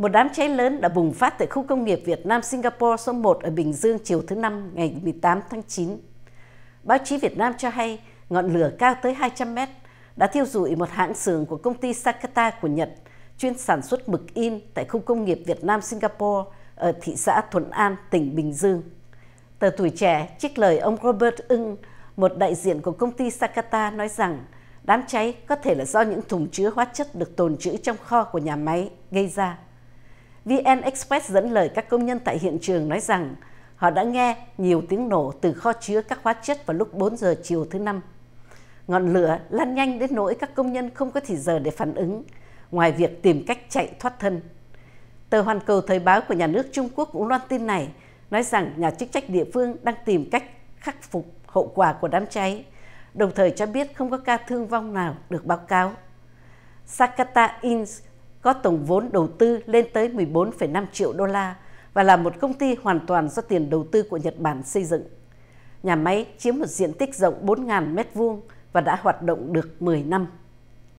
Một đám cháy lớn đã bùng phát tại khu công nghiệp Việt Nam Singapore số 1 ở Bình Dương chiều thứ Năm ngày 18 tháng 9. Báo chí Việt Nam cho hay ngọn lửa cao tới 200 mét đã thiêu rụi một hãng xưởng của công ty Sakata của Nhật chuyên sản xuất mực in tại khu công nghiệp Việt Nam Singapore ở thị xã Thuận An, tỉnh Bình Dương. Tờ Tuổi Trẻ trích lời ông Robert Ưng, một đại diện của công ty Sakata nói rằng đám cháy có thể là do những thùng chứa hóa chất được tồn trữ trong kho của nhà máy gây ra. VN Express dẫn lời các công nhân tại hiện trường nói rằng họ đã nghe nhiều tiếng nổ từ kho chứa các hóa chất vào lúc 4 giờ chiều thứ Năm. Ngọn lửa lan nhanh đến nỗi các công nhân không có thời giờ để phản ứng, ngoài việc tìm cách chạy thoát thân. Tờ Hoàn Cầu Thời báo của nhà nước Trung Quốc cũng loan tin này, nói rằng nhà chức trách địa phương đang tìm cách khắc phục hậu quả của đám cháy, đồng thời cho biết không có ca thương vong nào được báo cáo. Sakata Inns có tổng vốn đầu tư lên tới 14,5 triệu đô la và là một công ty hoàn toàn do tiền đầu tư của Nhật Bản xây dựng. Nhà máy chiếm một diện tích rộng 4.000 m2 và đã hoạt động được 10 năm.